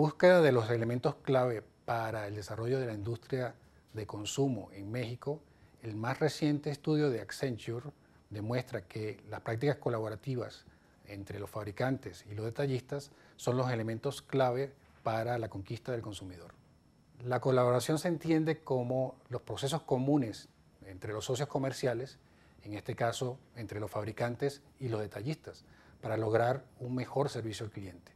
En búsqueda de los elementos clave para el desarrollo de la industria de consumo en México, el más reciente estudio de Accenture demuestra que las prácticas colaborativas entre los fabricantes y los detallistas son los elementos clave para la conquista del consumidor. La colaboración se entiende como los procesos comunes entre los socios comerciales, en este caso entre los fabricantes y los detallistas, para lograr un mejor servicio al cliente.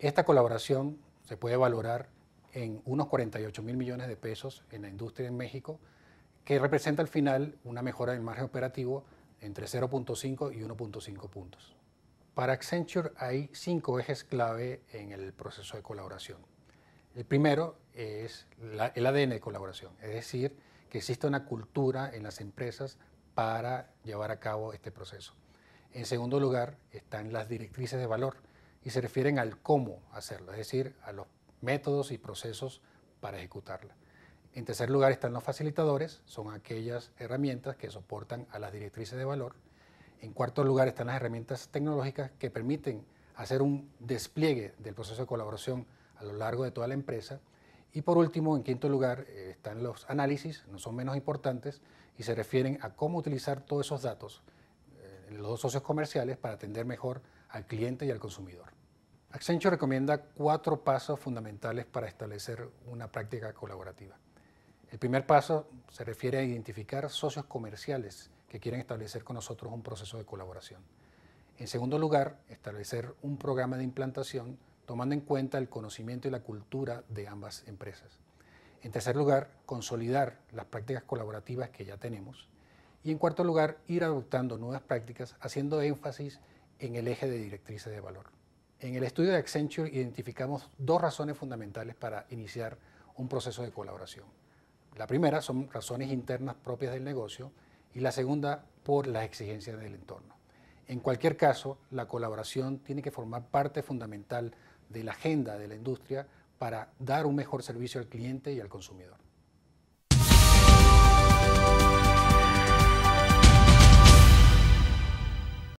Esta colaboración se puede valorar en unos 48 mil millones de pesos en la industria en México, que representa al final una mejora del margen operativo entre 0.5 y 1.5 puntos. Para Accenture hay cinco ejes clave en el proceso de colaboración. El primero es el ADN de colaboración, es decir, que existe una cultura en las empresas para llevar a cabo este proceso. En segundo lugar están las directrices de valor, y se refieren al cómo hacerlo, es decir, a los métodos y procesos para ejecutarla. En tercer lugar están los facilitadores, son aquellas herramientas que soportan a las directrices de valor. En cuarto lugar están las herramientas tecnológicas que permiten hacer un despliegue del proceso de colaboración a lo largo de toda la empresa. Y por último, en quinto lugar, eh, están los análisis, no son menos importantes, y se refieren a cómo utilizar todos esos datos, en eh, los dos socios comerciales, para atender mejor al cliente y al consumidor. Accenture recomienda cuatro pasos fundamentales para establecer una práctica colaborativa. El primer paso se refiere a identificar socios comerciales que quieren establecer con nosotros un proceso de colaboración. En segundo lugar, establecer un programa de implantación tomando en cuenta el conocimiento y la cultura de ambas empresas. En tercer lugar, consolidar las prácticas colaborativas que ya tenemos. Y en cuarto lugar, ir adoptando nuevas prácticas haciendo énfasis en el eje de directrices de valor. En el estudio de Accenture identificamos dos razones fundamentales para iniciar un proceso de colaboración. La primera son razones internas propias del negocio y la segunda por las exigencias del entorno. En cualquier caso, la colaboración tiene que formar parte fundamental de la agenda de la industria para dar un mejor servicio al cliente y al consumidor.